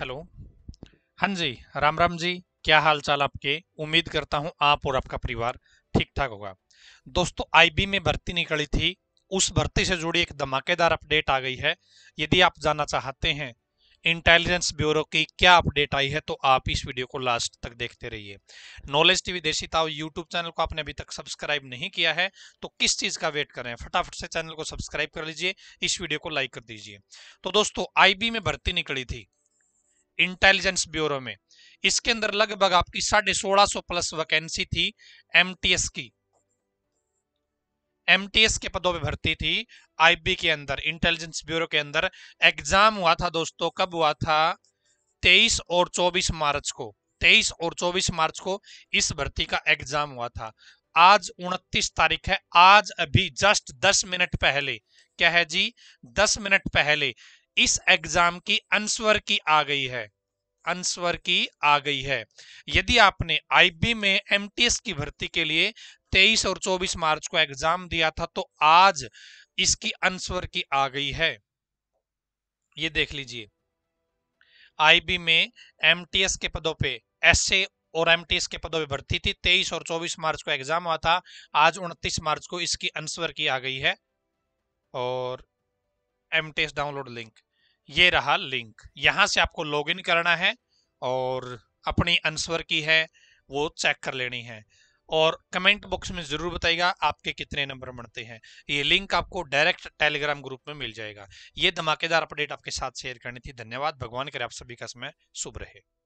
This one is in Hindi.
हेलो हाँ जी राम राम जी क्या हाल चाल आपके उम्मीद करता हूँ आप और आपका परिवार ठीक ठाक होगा दोस्तों आईबी में भर्ती निकली थी उस भर्ती से जुड़ी एक धमाकेदार अपडेट आ गई है यदि आप जानना चाहते हैं इंटेलिजेंस ब्यूरो की क्या अपडेट आई है तो आप इस वीडियो को लास्ट तक देखते रहिए नॉलेज टीवी देशी ताओ यूट्यूब चैनल को आपने अभी तक सब्सक्राइब नहीं किया है तो किस चीज का वेट करें फटाफट से चैनल को सब्सक्राइब कर लीजिए इस वीडियो को लाइक कर दीजिए तो दोस्तों आईबी में भर्ती निकली थी इंटेलिजेंस ब्यूरो में इसके अंदर लगभग आपकी साढ़े सोलह सौ प्लस वैकेंसी थी एमटीएस की एमटीएस के पदों पे भर्ती थी आईबी के अंदर इंटेलिजेंस ब्यूरो के अंदर एग्जाम हुआ था दोस्तों कब हुआ था तेईस और चौबीस मार्च को तेईस और चौबीस मार्च को इस भर्ती का एग्जाम हुआ था आज उनतीस तारीख है आज अभी जस्ट दस मिनट पहले क्या है जी दस मिनट पहले इस एग्जाम की अनस्वर की आ गई है अनस्वर की आ गई है यदि आपने आईबी में एमटीएस की भर्ती के लिए 23 और 24 मार्च को एग्जाम दिया था तो आज इसकी अनस्वर की आ गई है ये देख लीजिए आईबी में एमटीएस के पदों पे एसए और एमटीएस के पदों पर भर्ती थी 23 और 24 मार्च को एग्जाम हुआ था आज 29 मार्च को इसकी अनस्वर की आ गई है और एमटीएस डाउनलोड लिंक ये रहा लिंक यहाँ से आपको लॉगिन करना है और अपनी आंसर की है वो चेक कर लेनी है और कमेंट बॉक्स में ज़रूर बताइएगा आपके कितने नंबर बनते हैं ये लिंक आपको डायरेक्ट टेलीग्राम ग्रुप में मिल जाएगा ये धमाकेदार अपडेट आपके साथ शेयर करनी थी धन्यवाद भगवान करे आप सभी का समय शुभ रहे